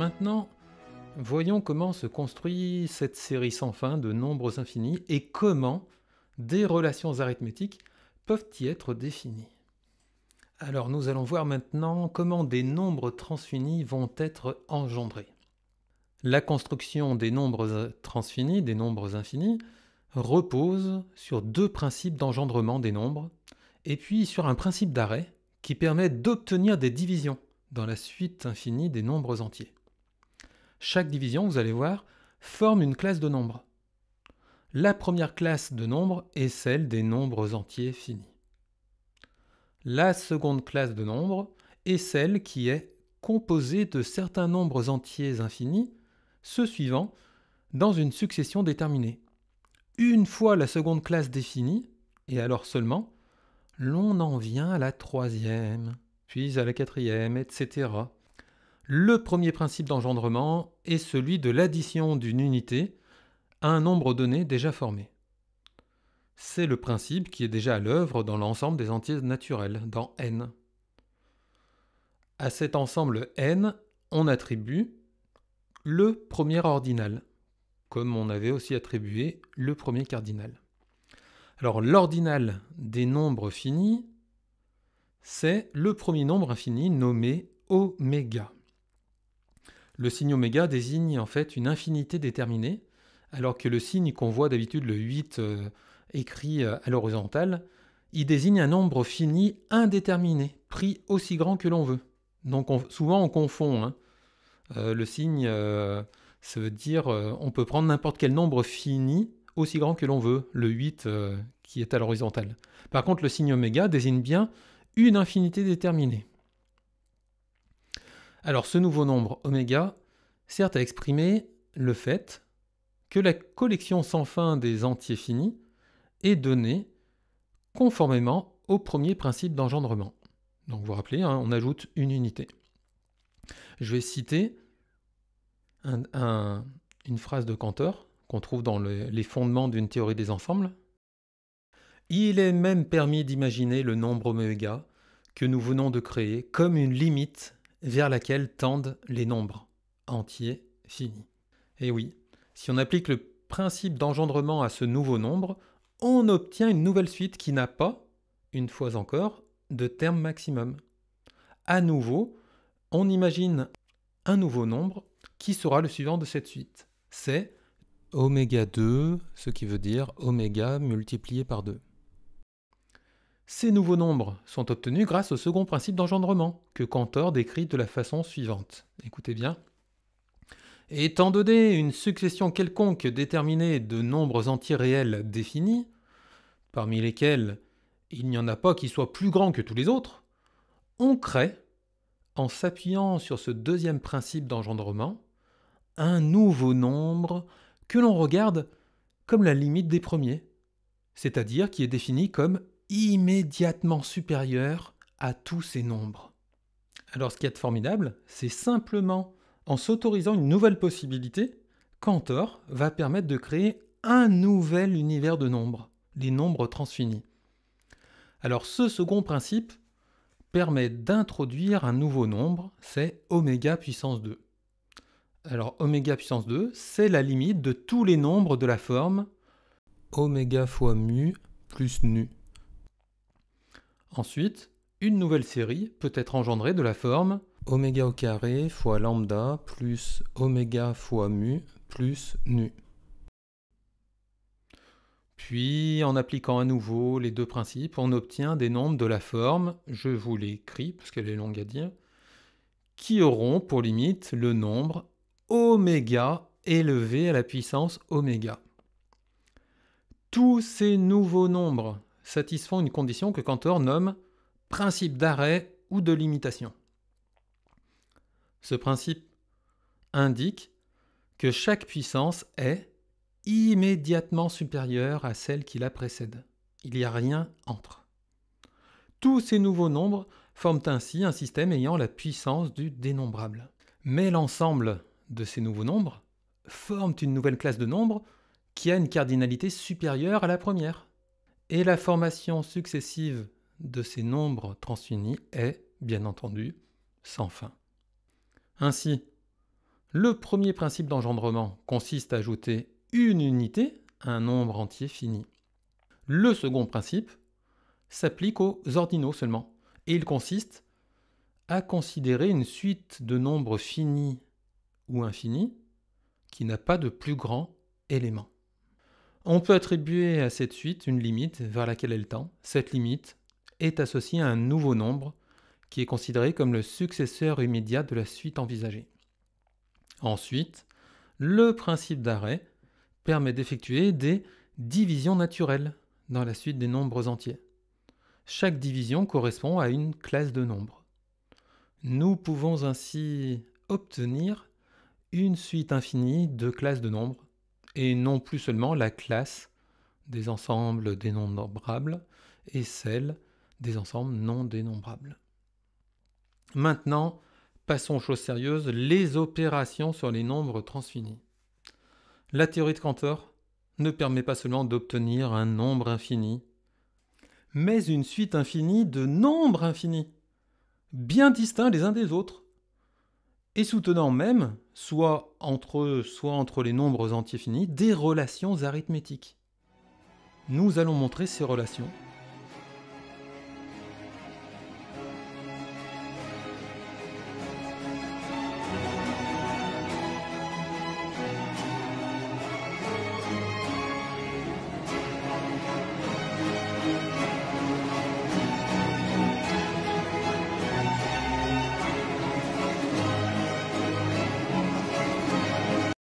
Maintenant, voyons comment se construit cette série sans fin de nombres infinis et comment des relations arithmétiques peuvent y être définies. Alors nous allons voir maintenant comment des nombres transfinis vont être engendrés. La construction des nombres transfinis, des nombres infinis, repose sur deux principes d'engendrement des nombres, et puis sur un principe d'arrêt qui permet d'obtenir des divisions dans la suite infinie des nombres entiers. Chaque division, vous allez voir, forme une classe de nombres. La première classe de nombres est celle des nombres entiers finis. La seconde classe de nombres est celle qui est composée de certains nombres entiers infinis, se suivant dans une succession déterminée. Une fois la seconde classe définie, et alors seulement, l'on en vient à la troisième, puis à la quatrième, etc. Le premier principe d'engendrement est celui de l'addition d'une unité à un nombre donné déjà formé. C'est le principe qui est déjà à l'œuvre dans l'ensemble des entiers naturels, dans n. À cet ensemble n, on attribue le premier ordinal, comme on avait aussi attribué le premier cardinal. Alors l'ordinal des nombres finis, c'est le premier nombre infini nommé oméga le signe oméga désigne en fait une infinité déterminée, alors que le signe qu'on voit d'habitude, le 8 euh, écrit euh, à l'horizontale, il désigne un nombre fini indéterminé, pris aussi grand que l'on veut. Donc souvent on confond. Hein. Euh, le signe, ça veut dire on peut prendre n'importe quel nombre fini aussi grand que l'on veut, le 8 qui est à l'horizontale. Par contre, le signe oméga désigne bien une infinité déterminée. Alors ce nouveau nombre oméga sert à exprimer le fait que la collection sans fin des entiers finis est donnée conformément au premier principe d'engendrement. Donc vous vous rappelez, hein, on ajoute une unité. Je vais citer une phrase de Cantor qu'on trouve dans les fondements d'une théorie des ensembles. Il est même permis d'imaginer le nombre oméga que nous venons de créer comme une limite vers laquelle tendent les nombres entiers finis. Et eh oui, si on applique le principe d'engendrement à ce nouveau nombre, on obtient une nouvelle suite qui n'a pas, une fois encore, de terme maximum. À nouveau, on imagine un nouveau nombre qui sera le suivant de cette suite. C'est oméga 2, ce qui veut dire oméga multiplié par 2. Ces nouveaux nombres sont obtenus grâce au second principe d'engendrement, que Cantor décrit de la façon suivante. Écoutez bien. Étant donné une succession quelconque déterminée de nombres entiers réels définis, parmi lesquels il n'y en a pas qui soit plus grand que tous les autres, on crée, en s'appuyant sur ce deuxième principe d'engendrement, un nouveau nombre que l'on regarde comme la limite des premiers, c'est-à-dire qui est défini comme immédiatement supérieur à tous ces nombres. Alors ce qui est formidable, c'est simplement en s'autorisant une nouvelle possibilité, Cantor va permettre de créer un nouvel univers de nombres, les nombres transfinis. Alors ce second principe permet d'introduire un nouveau nombre, c'est oméga puissance 2. Alors oméga puissance 2, c'est la limite de tous les nombres de la forme oméga fois mu plus nu. Ensuite, une nouvelle série peut être engendrée de la forme oméga au carré fois lambda plus oméga fois mu plus nu. Puis, en appliquant à nouveau les deux principes, on obtient des nombres de la forme, je vous l'écris parce qu'elle est longue à dire, qui auront pour limite le nombre oméga élevé à la puissance oméga. Tous ces nouveaux nombres satisfont une condition que Cantor nomme principe d'arrêt ou de limitation. Ce principe indique que chaque puissance est immédiatement supérieure à celle qui la précède. Il n'y a rien entre. Tous ces nouveaux nombres forment ainsi un système ayant la puissance du dénombrable. Mais l'ensemble de ces nouveaux nombres forment une nouvelle classe de nombres qui a une cardinalité supérieure à la première. Et la formation successive de ces nombres transfinis est, bien entendu, sans fin. Ainsi, le premier principe d'engendrement consiste à ajouter une unité à un nombre entier fini. Le second principe s'applique aux ordinaux seulement, et il consiste à considérer une suite de nombres finis ou infinis qui n'a pas de plus grand élément. On peut attribuer à cette suite une limite vers laquelle elle tend. Cette limite est associée à un nouveau nombre qui est considéré comme le successeur immédiat de la suite envisagée. Ensuite, le principe d'arrêt permet d'effectuer des divisions naturelles dans la suite des nombres entiers. Chaque division correspond à une classe de nombres. Nous pouvons ainsi obtenir une suite infinie de classes de nombres et non plus seulement la classe des ensembles dénombrables et celle des ensembles non dénombrables. Maintenant, passons aux choses sérieuses, les opérations sur les nombres transfinis. La théorie de Cantor ne permet pas seulement d'obtenir un nombre infini, mais une suite infinie de nombres infinis, bien distincts les uns des autres et soutenant même, soit entre, eux, soit entre les nombres entiers finis, des relations arithmétiques. Nous allons montrer ces relations